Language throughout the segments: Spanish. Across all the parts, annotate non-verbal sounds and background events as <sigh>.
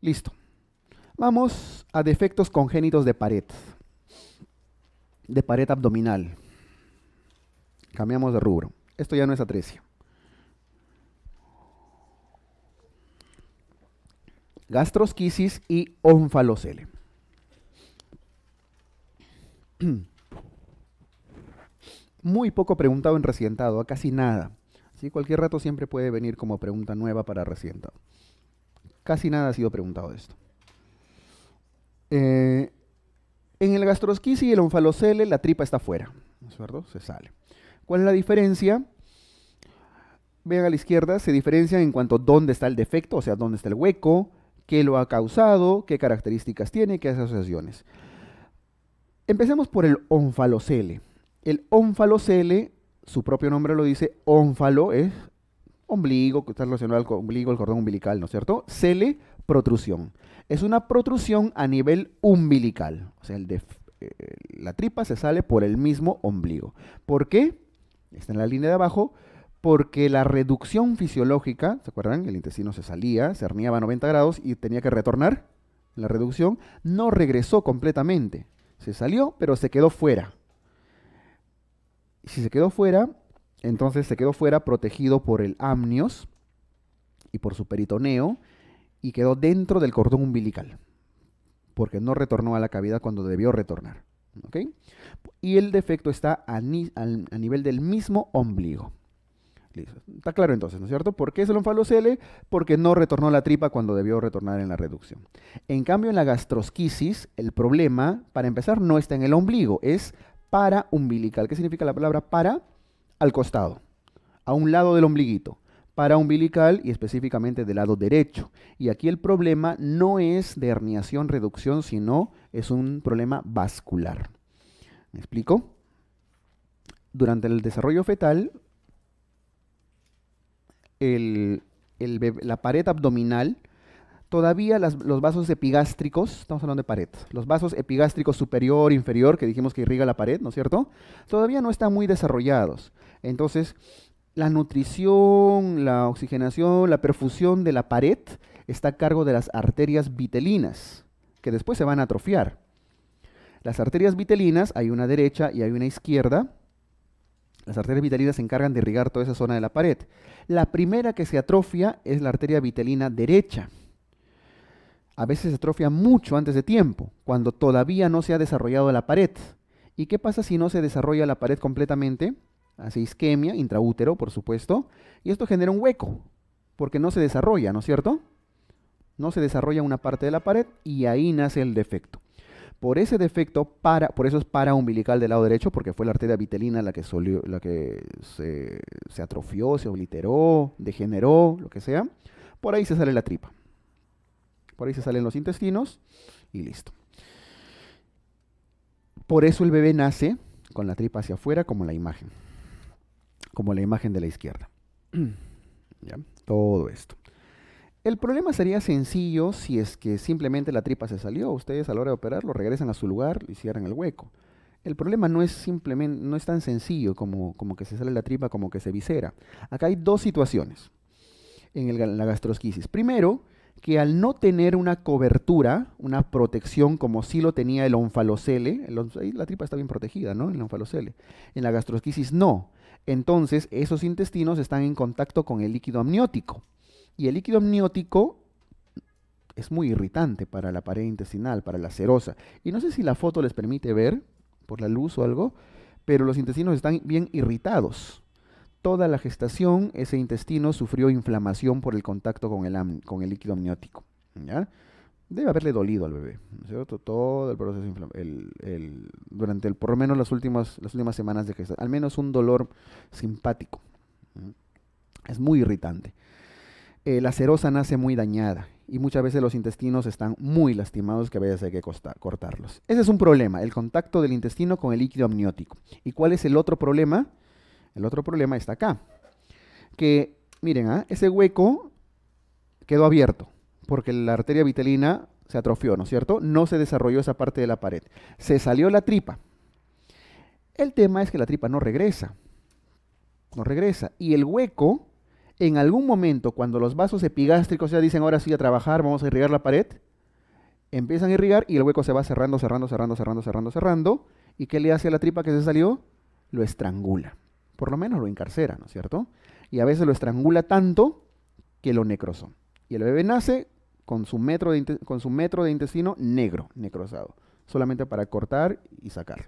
Listo. Vamos a defectos congénitos de pared. De pared abdominal. Cambiamos de rubro. Esto ya no es atresia. Gastrosquisis y onfalocele. <clears throat> Muy poco preguntado en recientado, casi nada. Así, Cualquier rato siempre puede venir como pregunta nueva para recientado. Casi nada ha sido preguntado de esto. Eh, en el gastrosquisis y el onfalocele la tripa está fuera, es Se sale. ¿Cuál es la diferencia? Vean a la izquierda, se diferencia en cuanto a dónde está el defecto, o sea, dónde está el hueco, qué lo ha causado, qué características tiene, qué asociaciones. Empecemos por el onfalocele. El onfalocele, su propio nombre lo dice, onfalo es ombligo, que está relacionado al ombligo, el cordón umbilical, ¿no es cierto? Cele, protrusión. Es una protrusión a nivel umbilical. O sea, eh, la tripa se sale por el mismo ombligo. ¿Por qué? Está en la línea de abajo. Porque la reducción fisiológica, ¿se acuerdan? El intestino se salía, se herniaba a 90 grados y tenía que retornar. La reducción no regresó completamente. Se salió, pero se quedó fuera. Si se quedó fuera, entonces se quedó fuera protegido por el amnios y por su peritoneo y quedó dentro del cordón umbilical porque no retornó a la cavidad cuando debió retornar. Y el defecto está a, nivel del mismo ombligo. Está claro entonces, ¿no es cierto? ¿Por qué es el onfalocele? Porque no retornó la tripa cuando debió retornar en la reducción. En cambio, en la gastrosquisis, el problema, para empezar, no está en el ombligo, es para umbilical. ¿Qué significa la palabra para? al costado, a un lado del ombliguito, para umbilical y específicamente del lado derecho. Y aquí el problema no es de herniación reducción, sino es un problema vascular. ¿Me explico? Durante el desarrollo fetal, la pared abdominal, todavía los vasos epigástricos, estamos hablando de pared, los vasos epigástricos superior, inferior, que dijimos que irriga la pared, ¿no es cierto? Todavía no están muy desarrollados. Entonces, la nutrición, la oxigenación, la perfusión de la pared está a cargo de las arterias vitelinas, que después se van a atrofiar. Las arterias vitelinas, hay una derecha y hay una izquierda. Las arterias vitelinas se encargan de irrigar toda esa zona de la pared. La primera que se atrofia es la arteria vitelina derecha. A veces se atrofia mucho antes de tiempo, cuando todavía no se ha desarrollado la pared. ¿Y qué pasa si no se desarrolla la pared completamente? hace isquemia, intraútero, por supuesto, y esto genera un hueco, porque no se desarrolla, ¿no es cierto? No se desarrolla una parte de la pared y ahí nace el defecto. Por ese defecto, para, por eso es para umbilical del lado derecho, porque fue la arteria vitelina la que, la que se, se atrofió, se obliteró, degeneró, lo que sea. Por ahí se sale la tripa. Por ahí se salen los intestinos y listo. Por eso el bebé nace con la tripa hacia afuera, como la imagen como la imagen de la izquierda. <clears throat> Todo esto. El problema sería sencillo si es que simplemente la tripa se salió. Ustedes a la hora de operar lo regresan a su lugar y cierran el hueco. El problema no es simplemente, no es tan sencillo como, como que se sale la tripa, como que se visera. Acá hay dos situaciones en, la gastrosquisis. Primero, que al no tener una cobertura, una protección como sí lo tenía el onfalocele, la tripa está bien protegida, ¿no? El onfalocele. En la gastrosquisis no entonces esos intestinos están en contacto con el líquido amniótico. Y el líquido amniótico es muy irritante para la pared intestinal, para la serosa. Y no sé si la foto les permite ver por la luz o algo, pero los intestinos están bien irritados. Toda la gestación ese intestino sufrió inflamación por el contacto con el, con el líquido amniótico. ¿ya? debe haberle dolido al bebé, ¿no es cierto? Todo el proceso el, durante el, por lo menos las últimas, las últimas semanas de gestación, al menos un dolor simpático. Es muy irritante. Eh, la serosa nace muy dañada y muchas veces los intestinos están muy lastimados que a veces hay que cortarlos. Ese es un problema, el contacto del intestino con el líquido amniótico. ¿Y cuál es el otro problema? El otro problema está acá. Que, miren, ¿ah? ese hueco quedó abierto porque la arteria vitelina se atrofió, ¿no es cierto? No se desarrolló esa parte de la pared. Se salió la tripa. El tema es que la tripa no regresa. No regresa. Y el hueco, en algún momento, cuando los vasos epigástricos ya dicen, ahora sí a trabajar, vamos a irrigar la pared, empiezan a irrigar y el hueco se va cerrando, cerrando, cerrando, cerrando, cerrando, cerrando. ¿Y qué le hace a la tripa que se salió? Lo estrangula. Por lo menos lo encarcera, ¿no es cierto? Y a veces lo estrangula tanto que lo necrosó. Y el bebé nace con su metro de, con su metro de intestino negro, necrosado, solamente para cortar y sacarlo.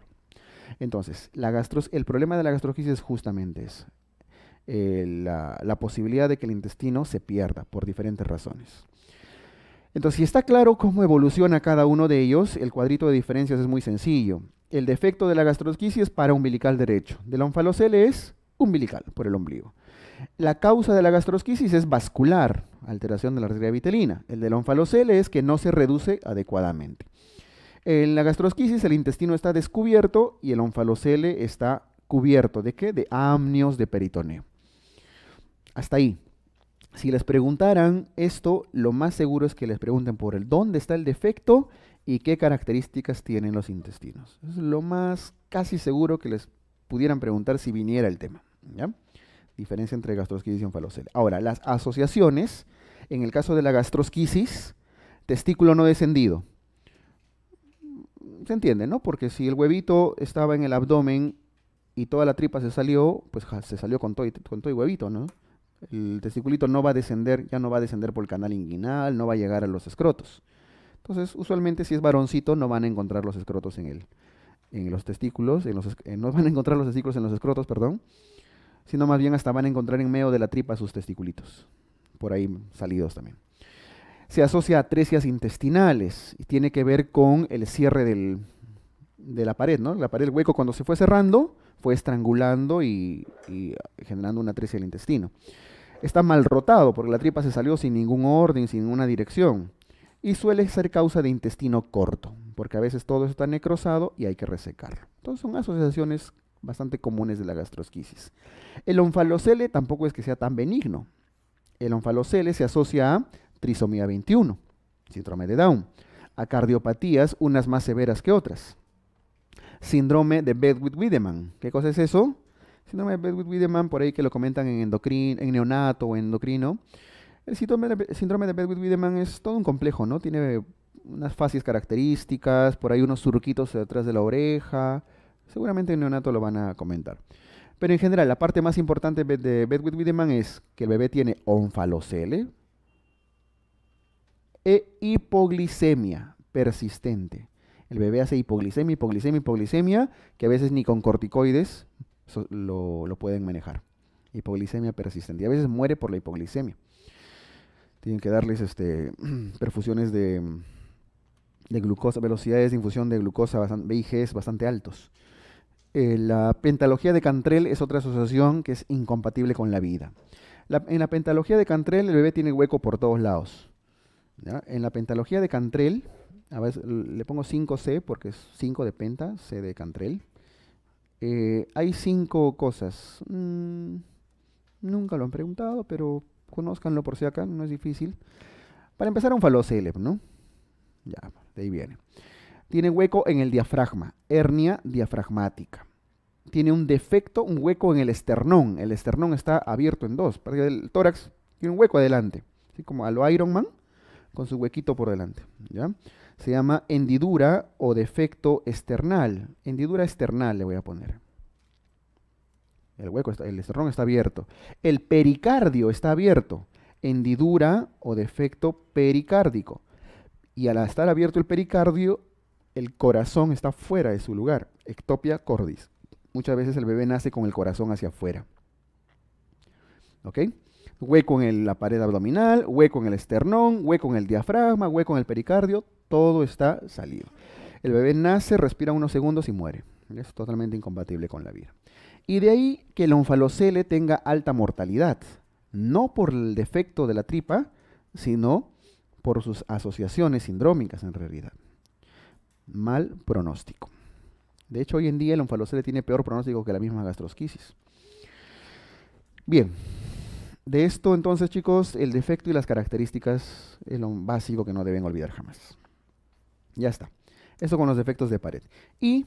Entonces, la gastro el problema de la gastrosquisis justamente es eh, la, la, posibilidad de que el intestino se pierda por diferentes razones. Entonces, si está claro cómo evoluciona cada uno de ellos, el cuadrito de diferencias es muy sencillo. El defecto de la es para umbilical derecho, de la onfalocele es umbilical, por el ombligo. La causa de la gastrosquisis es vascular, alteración de la arteria vitelina. El del onfalocele es que no se reduce adecuadamente. En la gastrosquisis el intestino está descubierto y el onfalocele está cubierto. ¿De qué? De amnios de peritoneo. Hasta ahí. Si les preguntaran esto, lo más seguro es que les pregunten por el dónde está el defecto y qué características tienen los intestinos. Es lo más casi seguro que les pudieran preguntar si viniera el tema. ¿ya? Diferencia entre gastrosquisis y enfalocele. Ahora, las asociaciones, en el caso de la gastrosquisis, testículo no descendido. Se entiende, ¿no? Porque si el huevito estaba en el abdomen y toda la tripa se salió, pues se salió con todo, y, con y huevito, ¿no? El testiculito no va a descender, ya no va a descender por el canal inguinal, no va a llegar a los escrotos. Entonces, usualmente si es varoncito, no van a encontrar los escrotos en él. En los testículos, eh, no van a encontrar los testículos en los escrotos, perdón sino más bien hasta van a encontrar en medio de la tripa sus testiculitos, por ahí salidos también. Se asocia a atresias intestinales y tiene que ver con el cierre del, de la pared, ¿no? La pared, el hueco cuando se fue cerrando, fue estrangulando y, generando una atresia del intestino. Está mal rotado porque la tripa se salió sin ningún orden, sin ninguna dirección. Y suele ser causa de intestino corto, porque a veces todo está necrosado y hay que resecarlo. Entonces son asociaciones bastante comunes de la gastrosquisis. El onfalocele tampoco es que sea tan benigno. El onfalocele se asocia a trisomía 21, síndrome de Down, a cardiopatías, unas más severas que otras. Síndrome de Bedwit-Wiedemann. ¿Qué cosa es eso? Síndrome de Bedwit-Wiedemann, por ahí que lo comentan en, endocrin, en neonato o endocrino. El síndrome de Bedwit-Wiedemann es todo un complejo, ¿no? Tiene unas fases características, por ahí unos surquitos detrás de la oreja, Seguramente en neonato lo van a comentar. Pero en general, la parte más importante de Bed with Wiedemann es que el bebé tiene onfalocele e hipoglicemia persistente. El bebé hace hipoglicemia, hipoglicemia, hipoglicemia, que a veces ni con corticoides lo, pueden manejar. Hipoglicemia persistente. Y a veces muere por la hipoglicemia. Tienen que darles este, <clears throat> perfusiones de, glucosa, velocidades de infusión de glucosa, bastante, VIGs bastante altos. Eh, la pentalogía de Cantrell es otra asociación que es incompatible con la vida. en la pentalogía de Cantrell el bebé tiene hueco por todos lados. En la pentalogía de Cantrell, a veces le pongo 5C porque es 5 de penta, C de Cantrell. Eh, hay cinco cosas. Mm, nunca lo han preguntado, pero conózcanlo por si acá, no es difícil. Para empezar, un falocele. ¿no? Ya, de ahí viene. Tiene hueco en el diafragma hernia diafragmática. Tiene un defecto, un hueco en el esternón. El esternón está abierto en dos. El tórax tiene un hueco adelante, así como a lo Iron Man, con su huequito por delante. ¿ya? Se llama hendidura o defecto esternal. Hendidura esternal le voy a poner. El hueco, el esternón está abierto. El pericardio está abierto. Hendidura o defecto pericárdico. Y al estar abierto el pericardio, el corazón está fuera de su lugar, ectopia cordis. Muchas veces el bebé nace con el corazón hacia afuera. ¿Ok? Hueco en la pared abdominal, hueco en el esternón, hueco en el diafragma, hueco en el pericardio, todo está salido. El bebé nace, respira unos segundos y muere. Es totalmente incompatible con la vida. Y de ahí que el onfalocele tenga alta mortalidad, no por el defecto de la tripa, sino por sus asociaciones sindrómicas en realidad mal pronóstico. De hecho, hoy en día el onfalocele tiene peor pronóstico que la misma gastrosquisis. Bien, de esto entonces, chicos, el defecto y las características es lo básico que no deben olvidar jamás. Ya está. Eso con los defectos de pared. Y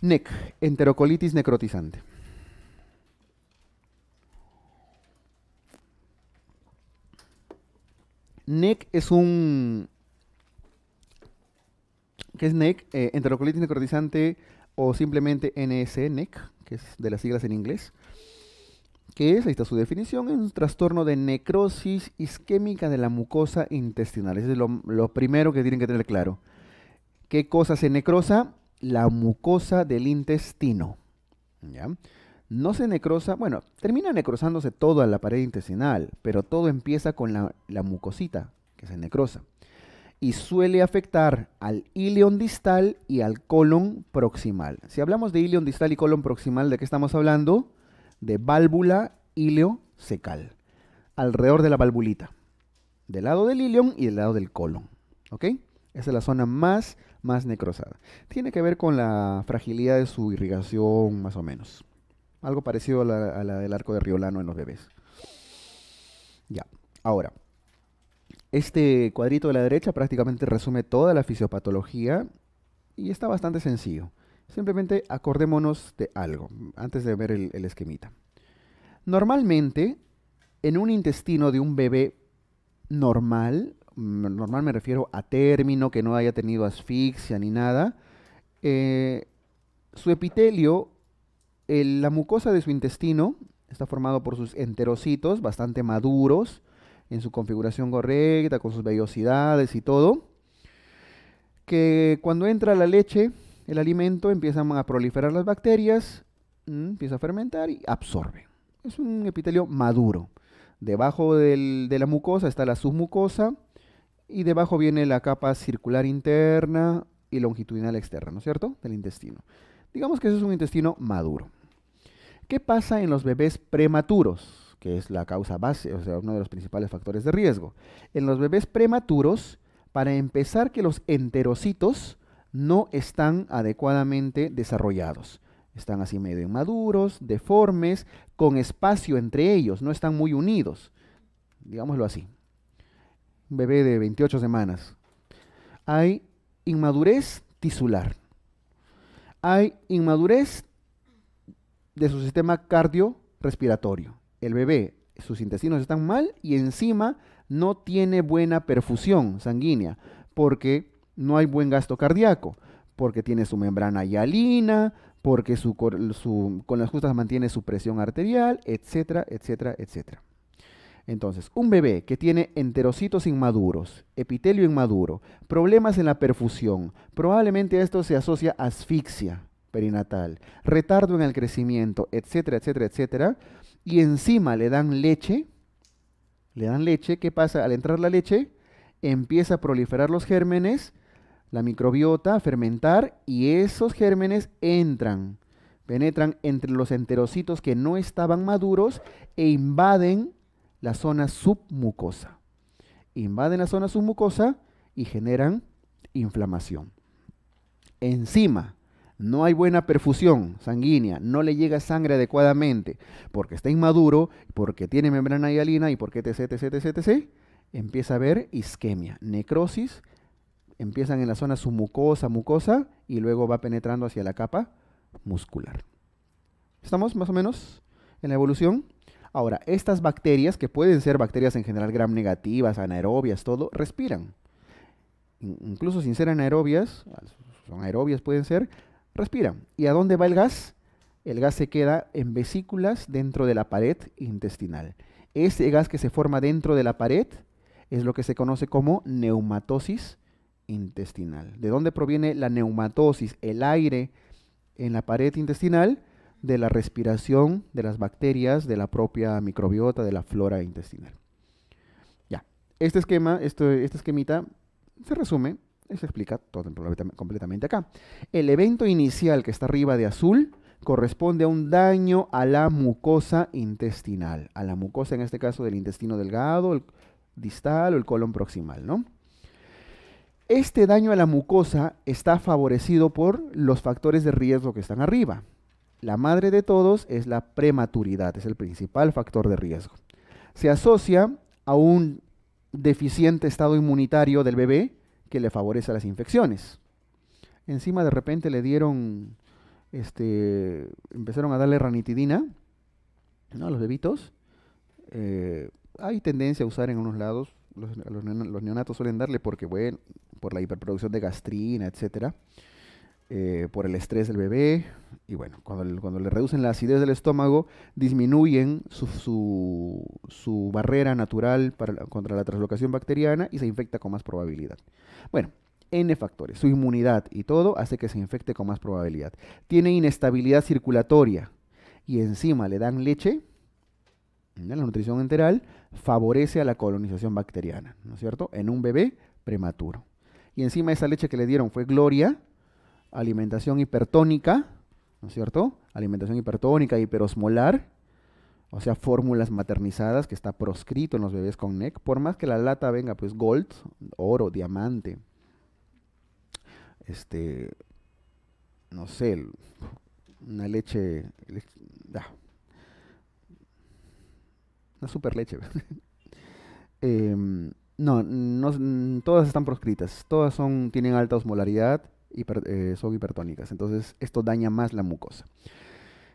NEC, enterocolitis necrotizante. NEC es un que es NEC, eh, enterocolitis necrotizante o simplemente NS, e, NEC, que es de las siglas en inglés. que es? Ahí está su definición, es un trastorno de necrosis isquémica de la mucosa intestinal. Eso es lo, primero que tienen que tener claro. ¿Qué cosa se necrosa? La mucosa del intestino. No se necrosa, bueno, termina necrosándose toda la pared intestinal, pero todo empieza con la, la mucosita que se necrosa y suele afectar al ilion distal y al colon proximal. Si hablamos de ilion distal y colon proximal, ¿de qué estamos hablando? De válvula secal. alrededor de la valvulita, del lado del ilion y del lado del colon. ¿Ok? Esa es la zona más, más necrosada. Tiene que ver con la fragilidad de su irrigación, más o menos. Algo parecido a la del arco de Riolano en los bebés. Ya, ahora. Este cuadrito de la derecha prácticamente resume toda la fisiopatología y está bastante sencillo. Simplemente acordémonos de algo antes de ver el, esquemita. Normalmente, en un intestino de un bebé normal, normal me refiero a término, que no haya tenido asfixia ni nada, eh, su epitelio, la mucosa de su intestino, está formado por sus enterocitos bastante maduros, en su configuración correcta, con sus vellosidades y todo, que cuando entra la leche, el alimento, empiezan a proliferar las bacterias, mm, empieza a fermentar y absorbe. Es un epitelio maduro. Debajo de la mucosa está la submucosa y debajo viene la capa circular interna y longitudinal externa, ¿no es cierto?, del intestino. Digamos que ese es un intestino maduro. ¿Qué pasa en los bebés prematuros? que es la causa base, o sea, uno de los principales factores de riesgo. En los bebés prematuros, para empezar, que los enterocitos no están adecuadamente desarrollados. Están así medio inmaduros, deformes, con espacio entre ellos, no están muy unidos. Digámoslo así. Un bebé de 28 semanas. Hay inmadurez tisular. Hay inmadurez de su sistema cardiorrespiratorio el bebé, sus intestinos están mal y encima no tiene buena perfusión sanguínea porque no hay buen gasto cardíaco, porque tiene su membrana hialina, porque su, con las justas mantiene su presión arterial, etcétera, etcétera, etcétera. Entonces, un bebé que tiene enterocitos inmaduros, epitelio inmaduro, problemas en la perfusión, probablemente esto se asocia asfixia perinatal, retardo en el crecimiento, etcétera, etcétera, etcétera, y encima le dan leche, le dan leche, ¿qué pasa? Al entrar la leche, empieza a proliferar los gérmenes, la microbiota, a fermentar, y esos gérmenes entran, penetran entre los enterocitos que no estaban maduros e invaden la zona submucosa. Invaden la zona submucosa y generan inflamación. Encima, no hay buena perfusión sanguínea, no le llega sangre adecuadamente, porque está inmaduro, porque tiene membrana hialina y porque etc, etc, etc, etc, empieza a haber isquemia, necrosis, empiezan en la zona submucosa, mucosa, y luego va penetrando hacia la capa muscular. ¿Estamos más o menos en la evolución? Ahora, estas bacterias, que pueden ser bacterias en general gram negativas, anaerobias, todo, respiran. Incluso sin ser anaerobias, son aerobias pueden ser, respira. ¿Y a dónde va el gas? El gas se queda en vesículas dentro de la pared intestinal. Ese gas que se forma dentro de la pared es lo que se conoce como neumatosis intestinal. ¿De dónde proviene la neumatosis? El aire en la pared intestinal de la respiración de las bacterias, de la propia microbiota, de la flora intestinal. Ya, este esquema, esta esquemita se resume eso explica todo completamente acá. El evento inicial que está arriba de azul corresponde a un daño a la mucosa intestinal. A la mucosa, en este caso, del intestino delgado, el distal o el colon proximal, ¿no? Este daño a la mucosa está favorecido por los factores de riesgo que están arriba. La madre de todos es la prematuridad, es el principal factor de riesgo. Se asocia a un deficiente estado inmunitario del bebé, que le favorece a las infecciones. Encima de repente le dieron, este, empezaron a darle ranitidina ¿no? a los bebitos. Eh, hay tendencia a usar en unos lados, los, los, neonatos suelen darle porque, bueno, por la hiperproducción de gastrina, etcétera. Eh, por el estrés del bebé. Y bueno, cuando, le reducen la acidez del estómago, disminuyen su, barrera natural contra la translocación bacteriana y se infecta con más probabilidad. Bueno, N factores, su inmunidad y todo hace que se infecte con más probabilidad. Tiene inestabilidad circulatoria y encima le dan leche, la nutrición enteral favorece a la colonización bacteriana, ¿no es cierto? En un bebé prematuro. Y encima esa leche que le dieron fue Gloria, alimentación hipertónica, ¿no es cierto? Alimentación hipertónica, hiperosmolar, o sea, fórmulas maternizadas que está proscrito en los bebés con NEC, por más que la lata venga, pues gold, oro, diamante, este, no sé, una leche, una super leche. <laughs> Em, no, no, todas están proscritas, todas son, tienen alta osmolaridad, hiper, eh, son hipertónicas. Entonces, esto daña más la mucosa.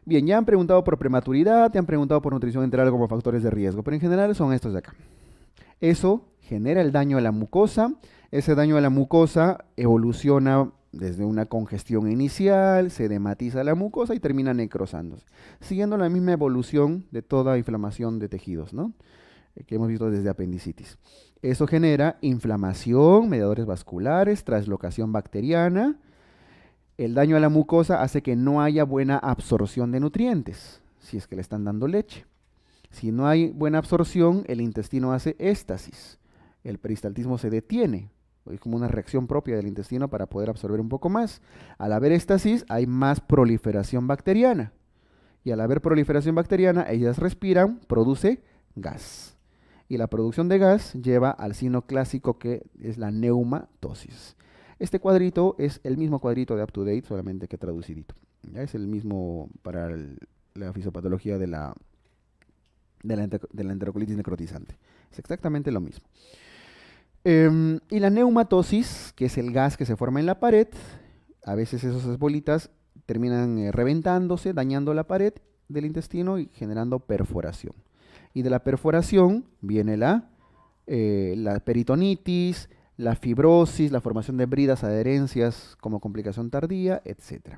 Bien, ya han preguntado por prematuridad, te han preguntado por nutrición enteral como factores de riesgo, pero en general son estos de acá. Eso genera el daño a la mucosa. Ese daño a la mucosa evoluciona desde una congestión inicial, se dematiza la mucosa y termina necrosándose, siguiendo la misma evolución de toda inflamación de tejidos, ¿no? Eh, que hemos visto desde apendicitis. Eso genera inflamación, mediadores vasculares, traslocación bacteriana. El daño a la mucosa hace que no haya buena absorción de nutrientes, si es que le están dando leche. Si no hay buena absorción, el intestino hace éstasis. El peristaltismo se detiene. Es como una reacción propia del intestino para poder absorber un poco más. Al haber éstasis, hay más proliferación bacteriana. Y al haber proliferación bacteriana, ellas respiran, produce gas y la producción de gas lleva al signo clásico que es la neumatosis. Este cuadrito es el mismo cuadrito de up to date, solamente que traducidito. Ya es el mismo para la fisiopatología de la, de la, enterocolitis necrotizante. Es exactamente lo mismo. Em, y la neumatosis, que es el gas que se forma en la pared, a veces esas bolitas terminan eh, reventándose, dañando la pared del intestino y generando perforación y de la perforación viene eh, la, peritonitis, la fibrosis, la formación de bridas, adherencias como complicación tardía, etc.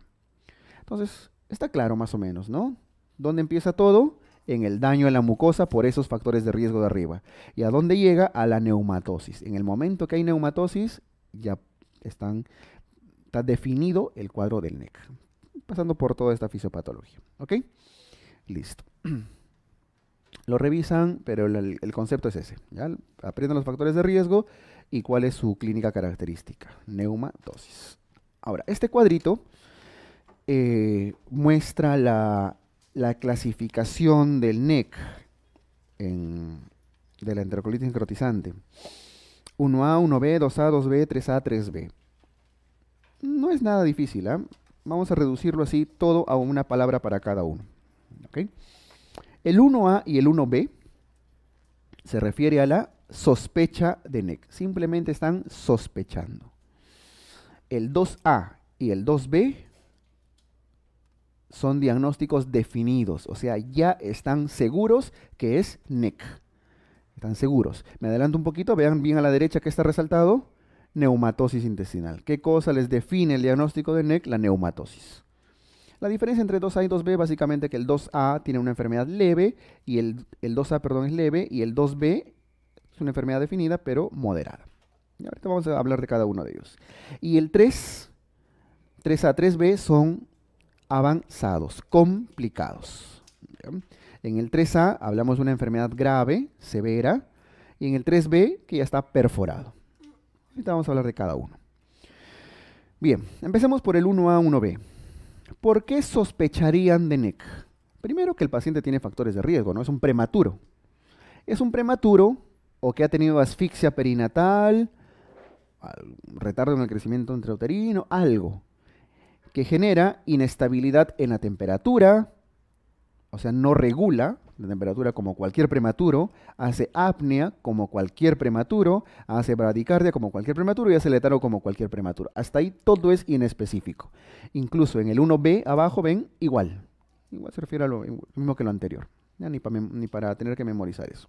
Entonces, está claro más o menos, ¿no? ¿Dónde empieza todo? En el daño a la mucosa por esos factores de riesgo de arriba. ¿Y a dónde llega? A la neumatosis. En el momento que hay neumatosis, ya están, está definido el cuadro del NEC, pasando por toda esta fisiopatología. ¿Ok? Listo. <clears throat> Lo revisan, pero el, concepto es ese. ¿ya? Aprenden los factores de riesgo y cuál es su clínica característica, neumatosis. Ahora, este cuadrito eh, muestra la, clasificación del NEC de la enterocolitis necrotizante. 1A, 1B, 2A, 2B, 3A, 3B. No es nada difícil, ¿ah? Vamos a reducirlo así todo a una palabra para cada uno. ¿okay? El 1A y el 1B se refiere a la sospecha de NEC. Simplemente están sospechando. El 2A y el 2B son diagnósticos definidos, o sea, ya están seguros que es NEC. Están seguros. Me adelanto un poquito, vean bien a la derecha que está resaltado, neumatosis intestinal. ¿Qué cosa les define el diagnóstico de NEC? La neumatosis. La diferencia entre 2A y 2B básicamente que el 2A tiene una enfermedad leve y el, 2A, perdón, es leve y el 2B es una enfermedad definida pero moderada. ahorita vamos a hablar de cada uno de ellos. Y el 3, 3A, 3B son avanzados, complicados. En el 3A hablamos de una enfermedad grave, severa, y en el 3B que ya está perforado. Ahorita vamos a hablar de cada uno. Bien, empecemos por el 1A, 1B. ¿Por qué sospecharían de NEC? Primero que el paciente tiene factores de riesgo, ¿no? Es un prematuro. Es un prematuro o que ha tenido asfixia perinatal, retardo en el crecimiento intrauterino, algo que genera inestabilidad en la temperatura, o sea, no regula, de temperatura como cualquier prematuro, hace apnea como cualquier prematuro, hace bradicardia como cualquier prematuro y hace letargo como cualquier prematuro. Hasta ahí todo es inespecífico. Incluso en el 1B abajo ven igual. Igual se refiere a lo mismo que lo anterior. ni, ni para tener que memorizar eso.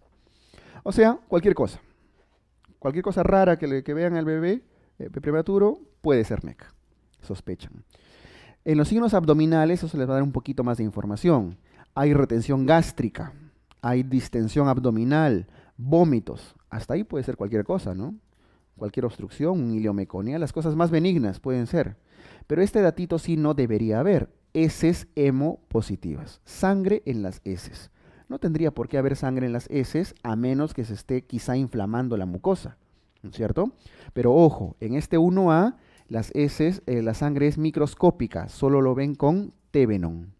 O sea, cualquier cosa. Cualquier cosa rara que, vean al bebé eh, prematuro puede ser meca, Sospechan. En los signos abdominales eso se les va a dar un poquito más de información hay retención gástrica, hay distensión abdominal, vómitos. Hasta ahí puede ser cualquier cosa, ¿no? Cualquier obstrucción, un iliomeconía, las cosas más benignas pueden ser. Pero este datito sí no debería haber. Heces hemopositivas, sangre en las heces. No tendría por qué haber sangre en las heces a menos que se esté quizá inflamando la mucosa, ¿no es cierto? Pero ojo, en este 1A las heces, eh, la sangre es microscópica, solo lo ven con tebenón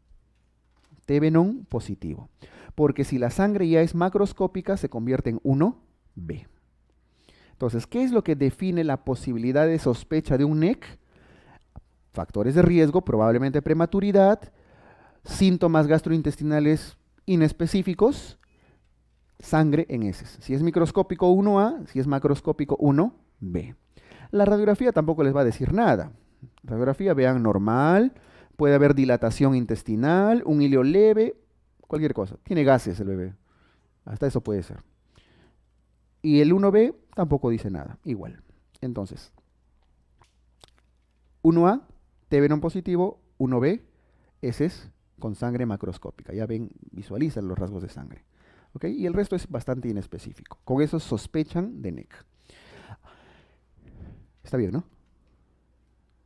un positivo. Porque si la sangre ya es macroscópica, se convierte en 1B. Entonces, ¿qué es lo que define la posibilidad de sospecha de un NEC? Factores de riesgo, probablemente prematuridad, síntomas gastrointestinales inespecíficos, sangre en heces. Si es microscópico 1A, si es macroscópico 1B. La radiografía tampoco les va a decir nada. Radiografía vean normal, puede haber dilatación intestinal, un hilo leve, cualquier cosa. Tiene gases el bebé. Hasta eso puede ser. Y el 1B tampoco dice nada, igual. Entonces, 1A, TB positivo, 1B, ese es con sangre macroscópica. Ya ven, visualizan los rasgos de sangre. Y el resto es bastante inespecífico. Con eso sospechan de NEC. Está bien, ¿no?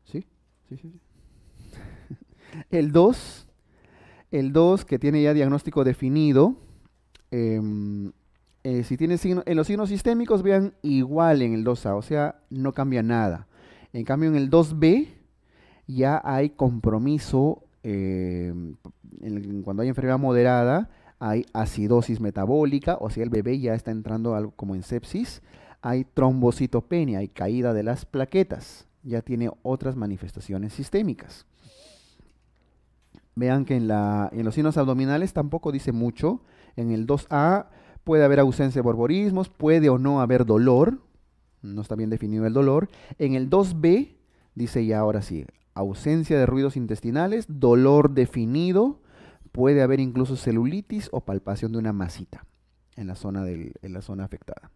¿Sí? Sí, sí, sí. El 2, el 2 que tiene ya diagnóstico definido, em, eh, si tiene en los signos sistémicos vean igual en el 2A, o sea, no cambia nada. En cambio, en el 2B ya hay compromiso, em, cuando hay enfermedad moderada, hay acidosis metabólica, o sea, el bebé ya está entrando algo como en sepsis, hay trombocitopenia, hay caída de las plaquetas, ya tiene otras manifestaciones sistémicas. Vean que en, los signos abdominales tampoco dice mucho. En el 2A puede haber ausencia de borborismos, puede o no haber dolor. No está bien definido el dolor. En el 2B dice ya ahora sí, ausencia de ruidos intestinales, dolor definido, puede haber incluso celulitis o palpación de una masita en la zona, la zona afectada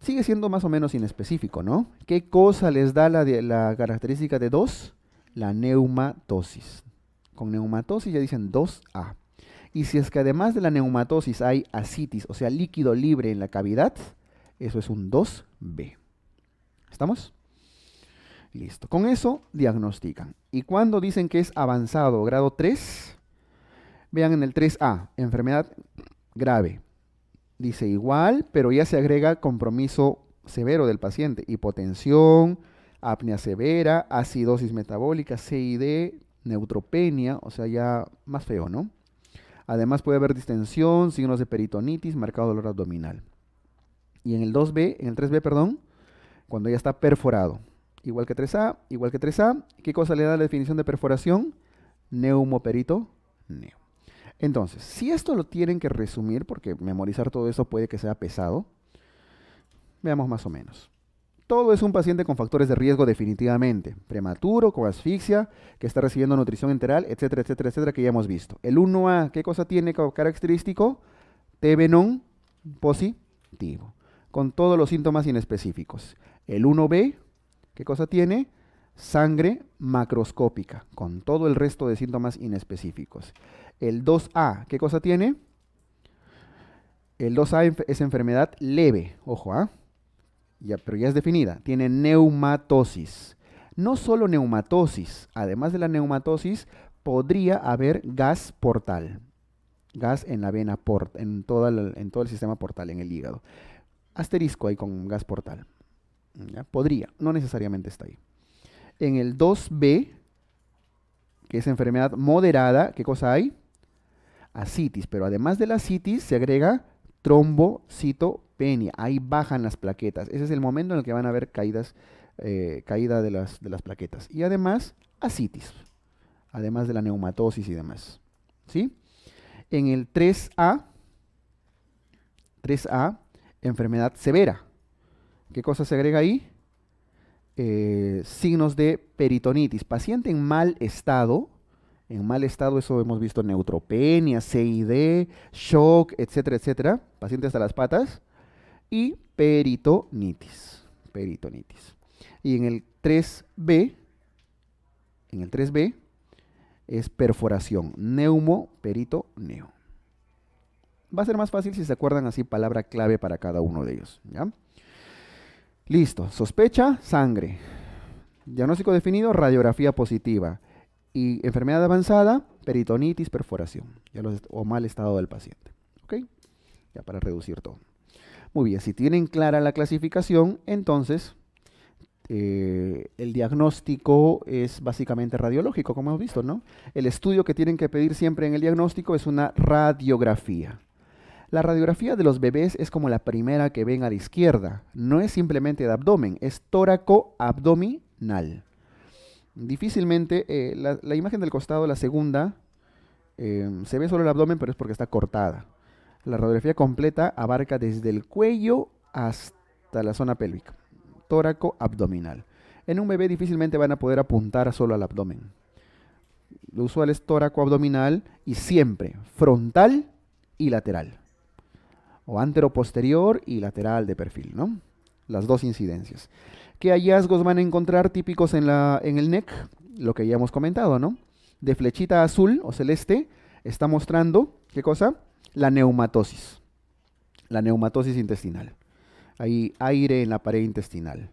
sigue siendo más o menos inespecífico, ¿no? ¿Qué cosa les da la, la característica de 2? la neumatosis. Con neumatosis ya dicen 2A. Y si es que además de la neumatosis hay asitis, o sea, líquido libre en la cavidad, eso es un 2B. ¿Estamos? Listo. Con eso diagnostican. Y cuando dicen que es avanzado, grado 3, vean en el 3A, enfermedad grave. Dice igual, pero ya se agrega compromiso severo del paciente, hipotensión, apnea severa, acidosis metabólica, CID, neutropenia, o sea, ya más feo, ¿no? Además puede haber distensión, signos de peritonitis, marcado dolor abdominal. Y en el 2B, en el 3B, perdón, cuando ya está perforado, igual que 3A, igual que 3A, ¿qué cosa le da la definición de perforación? Neumoperito, neo. Entonces, si esto lo tienen que resumir, porque memorizar todo eso puede que sea pesado, veamos más o menos todo es un paciente con factores de riesgo definitivamente. Prematuro, con asfixia, que está recibiendo nutrición enteral, etcétera, etcétera, etcétera, que ya hemos visto. El 1A, ¿qué cosa tiene como característico? Tebenón positivo, con todos los síntomas inespecíficos. El 1B, ¿qué cosa tiene? Sangre macroscópica, con todo el resto de síntomas inespecíficos. El 2A, ¿qué cosa tiene? El 2A es enfermedad leve, ojo, ¿ah? pero ya es definida, tiene neumatosis. No solo neumatosis, además de la neumatosis, podría haber gas portal. Gas en la vena, port, en, en todo el sistema portal, en el hígado. Asterisco ahí con gas portal. Podría, no necesariamente está ahí. En el 2B, que es enfermedad moderada, ¿qué cosa hay? Asitis, pero además de la asitis se agrega trombocitopenia. Ahí bajan las plaquetas. Ese es el momento en el que van a haber caídas, eh, caída de las, de las plaquetas. Y además, asitis, además de la neumatosis y demás. ¿Sí? En el 3A, 3A, enfermedad severa. ¿Qué cosa se agrega ahí? Eh, signos de peritonitis. Paciente en mal estado, en mal estado, eso hemos visto neutropenia, CID, shock, etcétera, etcétera, pacientes a las patas, y peritonitis, peritonitis. Y en el 3B, en el 3B, es perforación, neumo, perito, Va a ser más fácil si se acuerdan así palabra clave para cada uno de ellos, Listo, sospecha, sangre. Diagnóstico definido, radiografía positiva. Y enfermedad avanzada, peritonitis, perforación, ya o mal estado del paciente. ¿Ok? Ya para reducir todo. Muy bien, si tienen clara la clasificación, entonces eh, el diagnóstico es básicamente radiológico, como hemos visto, ¿no? El estudio que tienen que pedir siempre en el diagnóstico es una radiografía. La radiografía de los bebés es como la primera que ven a la izquierda. No es simplemente de abdomen, es tóraco abdominal. Difícilmente, eh, la, imagen del costado, la segunda, em, se ve solo el abdomen, pero es porque está cortada. La radiografía completa abarca desde el cuello hasta la zona pélvica, tóraco abdominal. En un bebé difícilmente van a poder apuntar solo al abdomen. Lo usual es tóraco abdominal y siempre frontal y lateral. O antero posterior y lateral de perfil, ¿no? las dos incidencias. ¿Qué hallazgos van a encontrar típicos en, la, en el NEC? Lo que ya hemos comentado, ¿no? De flechita azul o celeste está mostrando, ¿qué cosa? La neumatosis. La neumatosis intestinal. Hay aire en la pared intestinal.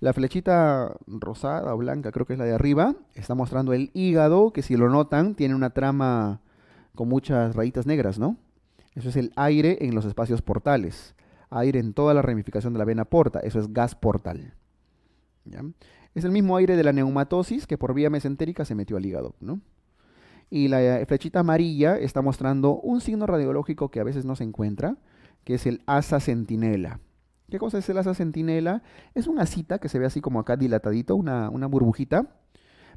La flechita rosada o blanca, creo que es la de arriba, está mostrando el hígado, que si lo notan, tiene una trama con muchas rayitas negras, ¿no? Eso es el aire en los espacios portales aire en toda la ramificación de la vena porta, eso es gas portal. Es el mismo aire de la neumatosis que por vía mesentérica se metió al hígado, Y la eh, flechita amarilla está mostrando un signo radiológico que a veces no se encuentra, que es el asa centinela. ¿Qué cosa es el asa centinela? Es una cita que se ve así como acá dilatadito, una, burbujita,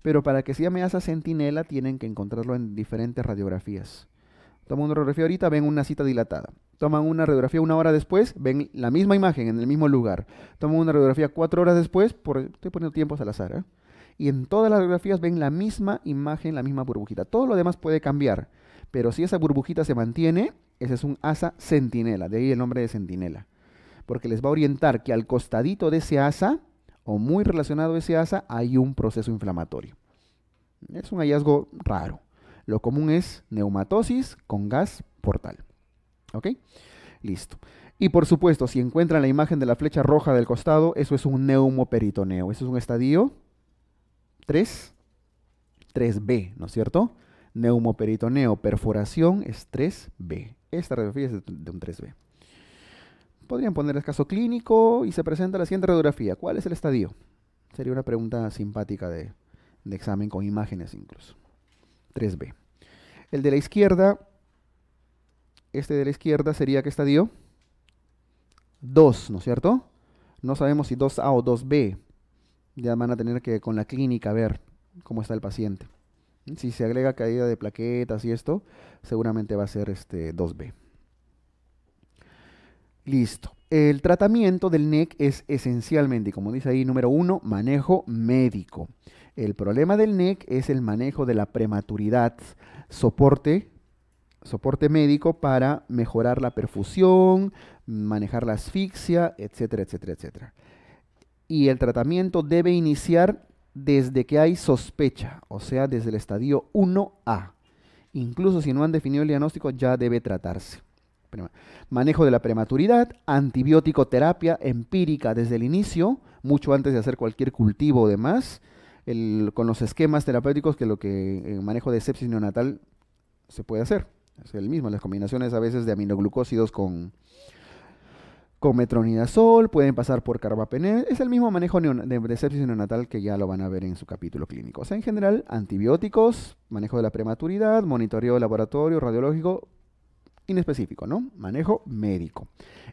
pero para que se llame asa centinela tienen que encontrarlo en diferentes radiografías toman una radiografía ahorita, ven una cita dilatada. Toman una radiografía una hora después, ven la misma imagen en el mismo lugar. Toman una radiografía cuatro horas después, estoy poniendo tiempos al azar, ¿eh? y en todas las radiografías ven la misma imagen, la misma burbujita. Todo lo demás puede cambiar, pero si esa burbujita se mantiene, ese es un asa centinela, de ahí el nombre de centinela, porque les va a orientar que al costadito de ese asa, o muy relacionado a ese asa, hay un proceso inflamatorio. Es un hallazgo raro. Lo común es neumatosis con gas portal. ¿Ok? Listo. Y por supuesto, si encuentran la imagen de la flecha roja del costado, eso es un neumoperitoneo. Eso es un estadio 3, b ¿no es cierto? Neumoperitoneo, perforación es 3B. Esta radiografía es de un 3B. Podrían poner el caso clínico y se presenta la siguiente radiografía. ¿Cuál es el estadio? Sería una pregunta simpática de examen con imágenes incluso. 3B. El de la izquierda, este de la izquierda sería que estadio 2, ¿no es cierto? No sabemos si 2A o 2B. Ya van a tener que con la clínica ver cómo está el paciente. Si se agrega caída de plaquetas y esto, seguramente va a ser este 2B. Listo. El tratamiento del NEC es esencialmente, como dice ahí, número uno, manejo médico. El problema del NEC es el manejo de la prematuridad, soporte, soporte médico para mejorar la perfusión, manejar la asfixia, etcétera, etcétera, etcétera. Y el tratamiento debe iniciar desde que hay sospecha, o sea, desde el estadio 1A. Incluso si no han definido el diagnóstico, ya debe tratarse. Manejo de la prematuridad, antibiótico terapia empírica desde el inicio, mucho antes de hacer cualquier cultivo o demás con los esquemas terapéuticos que lo que en eh, manejo de sepsis neonatal se puede hacer. Es el mismo, las combinaciones a veces de aminoglucósidos con, con metronidazol, pueden pasar por carbapenem, es el mismo manejo de, sepsis neonatal que ya lo van a ver en su capítulo clínico. O sea, en general, antibióticos, manejo de la prematuridad, monitoreo de laboratorio, radiológico, inespecífico, ¿no? Manejo médico.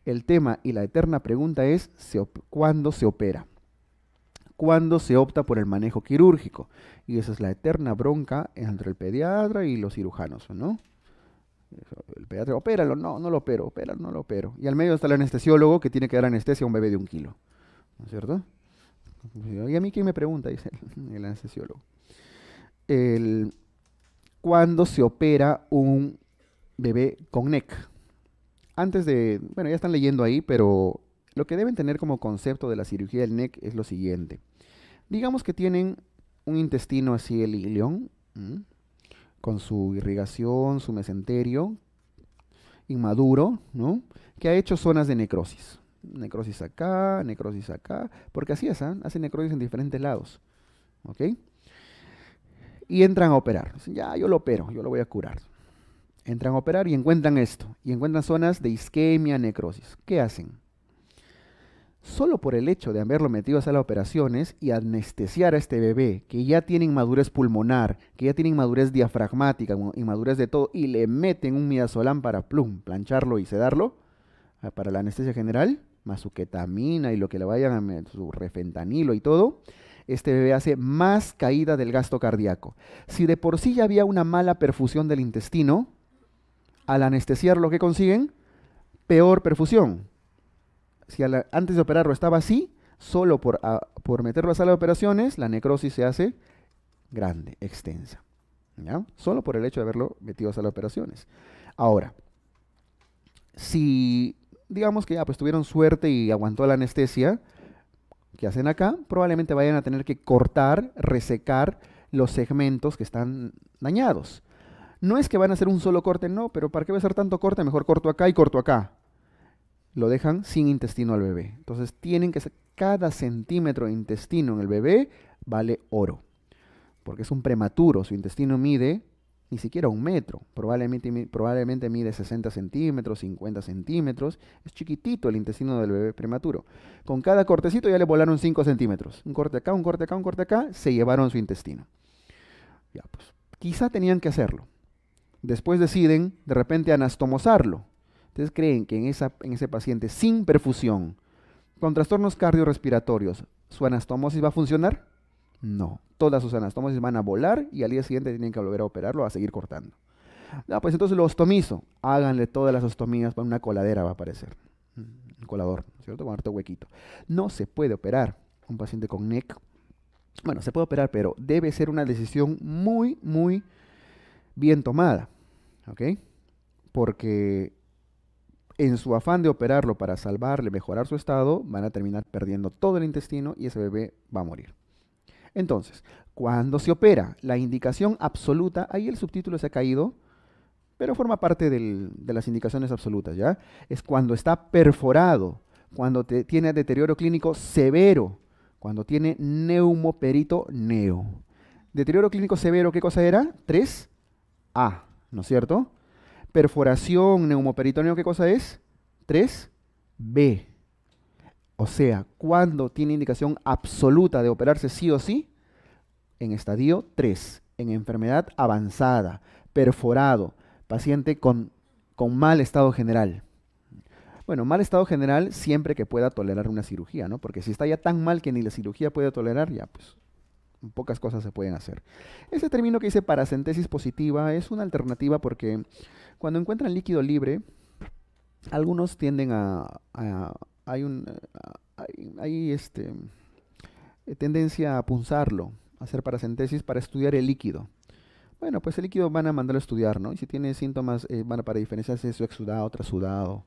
El tema y la eterna pregunta es, ¿cuándo se opera? cuando se opta por el manejo quirúrgico. Y esa es la eterna bronca entre el pediatra y los cirujanos, ¿no? El pediatra, opéralo, no, no lo opero, opéralo, no lo opero. Y al medio está el anestesiólogo que tiene que dar anestesia a un bebé de un kilo, ¿no es cierto? Y a mí quién me pregunta, <laughs> dice el, anestesiólogo. ¿Cuándo se opera un bebé con NEC. Antes de, bueno, ya están leyendo ahí, pero lo que deben tener como concepto de la cirugía del NEC es lo siguiente. Digamos que tienen un intestino así, el ilión, con su irrigación, su mesenterio, inmaduro, ¿no? que ha hecho zonas de necrosis. Necrosis acá, necrosis acá, porque así es, ¿ah? hacen necrosis en diferentes lados. ¿Ok? Y entran a operar. ya, yo lo opero, yo lo voy a curar. Entran a operar y encuentran esto. Y encuentran zonas de isquemia, necrosis. ¿Qué hacen? solo por el hecho de haberlo metido a las operaciones y anestesiar a este bebé, que ya tiene inmadurez pulmonar, que ya tiene inmadurez diafragmática, inmadurez de todo, y le meten un midazolam para plum, plancharlo y sedarlo, ah, para la anestesia general, más su ketamina y lo que le vayan a meter, su refentanilo y todo, este bebé hace más caída del gasto cardíaco. Si de por sí ya había una mala perfusión del intestino, al anestesiar lo que consiguen, peor perfusión si antes de operarlo estaba así, solo por, meterlo a sala de operaciones, la necrosis se hace grande, extensa. Solo por el hecho de haberlo metido a sala de operaciones. Ahora, si digamos que ya pues tuvieron suerte y aguantó la anestesia, que hacen acá, probablemente vayan a tener que cortar, resecar los segmentos que están dañados. No es que van a hacer un solo corte, no, pero ¿para qué va a ser tanto corte? Mejor corto acá y corto acá lo dejan sin intestino al bebé. Entonces tienen que ser, cada centímetro de intestino en el bebé vale oro, porque es un prematuro, su intestino mide ni siquiera un metro, probablemente, probablemente mide 60 centímetros, 50 centímetros, es chiquitito el intestino del bebé prematuro. Con cada cortecito ya le volaron 5 centímetros, un corte acá, un corte acá, un corte acá, se llevaron su intestino. Pues, quizá tenían que hacerlo. Después deciden de repente anastomosarlo, Ustedes creen que en, ese paciente sin perfusión, con trastornos cardiorrespiratorios, ¿su anastomosis va a funcionar? No. Todas sus anastomosis van a volar y al día siguiente tienen que volver a operarlo, a seguir cortando. No, pues entonces lo ostomizo. Háganle todas las ostomías con una coladera, va a aparecer. Mm, un colador, ¿cierto? Con harto huequito. No se puede operar un paciente con NEC. Bueno, se puede operar, pero debe ser una decisión muy, muy bien tomada. ¿Ok? Porque en su afán de operarlo para salvarle, mejorar su estado, van a terminar perdiendo todo el intestino y ese bebé va a morir. Entonces, cuando se opera la indicación absoluta, ahí el subtítulo se ha caído, pero forma parte de las indicaciones absolutas, ¿ya? Es cuando está perforado, cuando tiene deterioro clínico severo, cuando tiene neumoperito neo. Deterioro clínico severo, ¿qué cosa era? 3A, ¿no es cierto? perforación, neumoperitoneo, ¿qué cosa es? 3B. O sea, cuando tiene indicación absoluta de operarse sí o sí? En estadio 3, en enfermedad avanzada, perforado, paciente con, con mal estado general. Bueno, mal estado general siempre que pueda tolerar una cirugía, ¿no? Porque si está ya tan mal que ni la cirugía puede tolerar, ya pues pocas cosas se pueden hacer. Ese término que dice paracentesis positiva es una alternativa porque cuando encuentran líquido libre, algunos tienden a, hay un eh, hay, este eh, tendencia a punzarlo, a hacer paracentesis para estudiar el líquido. Bueno, pues el líquido van a mandarlo a estudiar, ¿no? Y si tiene síntomas, eh, van a para diferenciarse su exudado, trasudado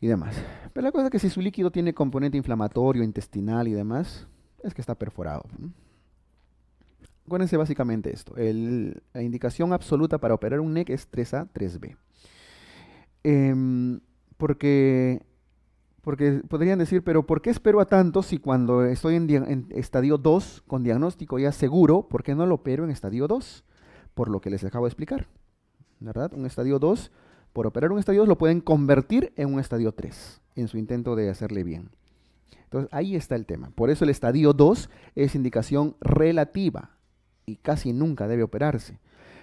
y demás. Pero la cosa es que si su líquido tiene componente inflamatorio, intestinal y demás, es que está perforado acuérdense básicamente esto. la indicación absoluta para operar un NEC es 3A, 3B. Em, porque, podrían decir, pero ¿por qué espero a tanto si cuando estoy en, en, estadio 2 con diagnóstico ya seguro, ¿por qué no lo opero en estadio 2? Por lo que les acabo de explicar. ¿Verdad? Un estadio 2, por operar un estadio 2 lo pueden convertir en un estadio 3 en su intento de hacerle bien. Entonces ahí está el tema. Por eso el estadio 2 es indicación relativa y casi nunca debe operarse.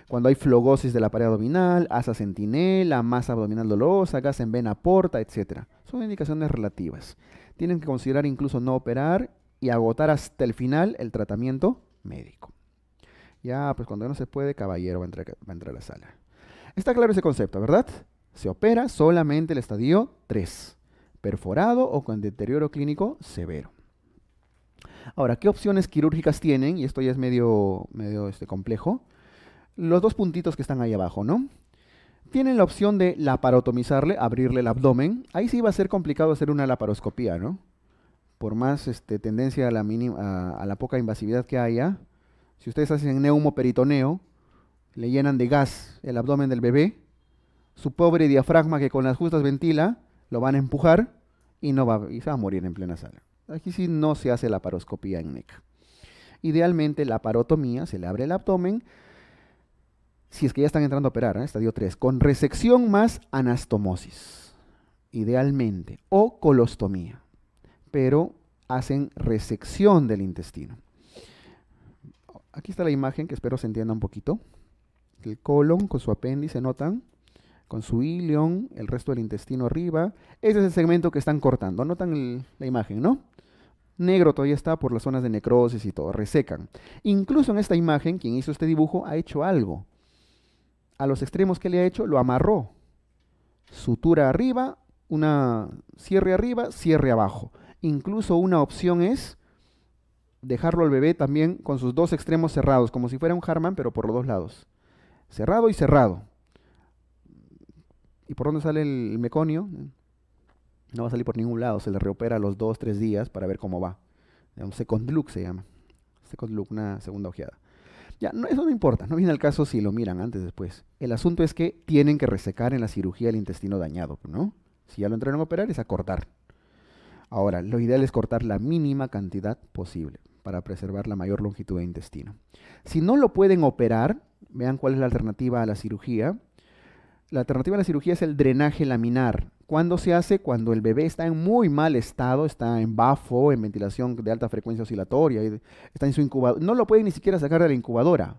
Cuando hay flogosis de la pared abdominal, asa sentinela, masa abdominal dolorosa, gas en vena porta, etc. Son indicaciones relativas. Tienen que considerar incluso no operar y agotar hasta el final el tratamiento médico. Ya, pues cuando no se puede, caballero va va a, entrar a la sala. Está claro ese concepto, ¿verdad? Se opera solamente el estadio 3, perforado o con deterioro clínico severo. Ahora, ¿qué opciones quirúrgicas tienen? Y esto ya es medio, medio este, complejo. Los dos puntitos que están ahí abajo, ¿no? Tienen la opción de laparotomizarle, abrirle el abdomen. Ahí sí va a ser complicado hacer una laparoscopía, ¿no? Por más este, tendencia a la, la poca invasividad que haya, si ustedes hacen neumoperitoneo, le llenan de gas el abdomen del bebé, su pobre diafragma que con las justas ventila, lo van a empujar y, no va, y se va a morir en plena sala. Aquí sí no se hace la paroscopía en NECA. Idealmente la parotomía, se le abre el abdomen, si es que ya están entrando a operar, ¿eh? estadio 3, con resección más anastomosis, idealmente, o colostomía, pero hacen resección del intestino. Aquí está la imagen que espero se entienda un poquito. El colon con su apéndice, ¿notan? con su ilion, el resto del intestino arriba. Ese es el segmento que están cortando. Anotan la imagen, ¿no? Negro todavía está por las zonas de necrosis y todo, resecan. Incluso en esta imagen, quien hizo este dibujo ha hecho algo. A los extremos que le ha hecho, lo amarró. Sutura arriba, una cierre arriba, cierre abajo. Incluso una opción es dejarlo al bebé también con sus dos extremos cerrados, como si fuera un Harman, pero por los dos lados. Cerrado y cerrado. ¿Y por dónde sale el meconio? No va a salir por ningún lado, se le reopera a los dos, tres días para ver cómo va. Un second look se llama. Second look, una segunda ojeada. Ya, no, eso no importa, no viene al caso si lo miran antes, después. El asunto es que tienen que resecar en la cirugía el intestino dañado, ¿no? Si ya lo entraron a operar es a cortar. Ahora, lo ideal es cortar la mínima cantidad posible para preservar la mayor longitud de intestino. Si no lo pueden operar, vean cuál es la alternativa a la cirugía la alternativa a la cirugía es el drenaje laminar. ¿Cuándo se hace? Cuando el bebé está en muy mal estado, está en bafo, en ventilación de alta frecuencia oscilatoria, está en su incubadora. No lo puede ni siquiera sacar de la incubadora,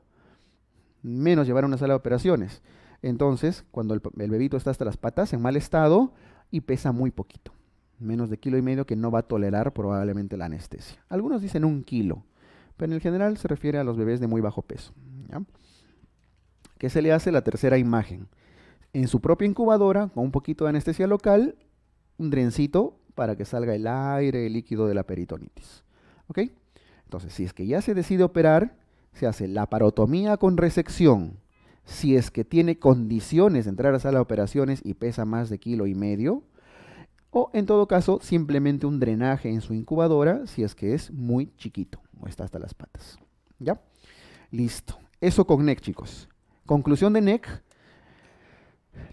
menos llevar a una sala de operaciones. Entonces, cuando el, bebito está hasta las patas, en mal estado y pesa muy poquito, menos de kilo y medio que no va a tolerar probablemente la anestesia. Algunos dicen un kilo, pero en el general se refiere a los bebés de muy bajo peso. ¿Qué se le hace? La tercera imagen en su propia incubadora, con un poquito de anestesia local, un drencito para que salga el aire, líquido de la peritonitis. ¿Ok? Entonces, si es que ya se decide operar, se hace la parotomía con resección. Si es que tiene condiciones de entrar a sala de operaciones y pesa más de kilo y medio, o en todo caso, simplemente un drenaje en su incubadora si es que es muy chiquito o está hasta las patas. ¿Ya? Listo. Eso con NEC, chicos. Conclusión de NEC,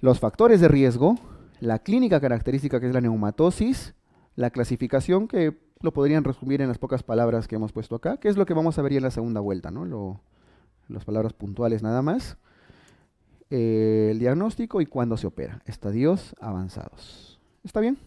los factores de riesgo, la clínica característica que es la neumatosis, la clasificación que lo podrían resumir en las pocas palabras que hemos puesto acá, que es lo que vamos a ver en la segunda vuelta, ¿no? las palabras puntuales nada más, eh, el diagnóstico y cuándo se opera, estadios avanzados. ¿Está bien?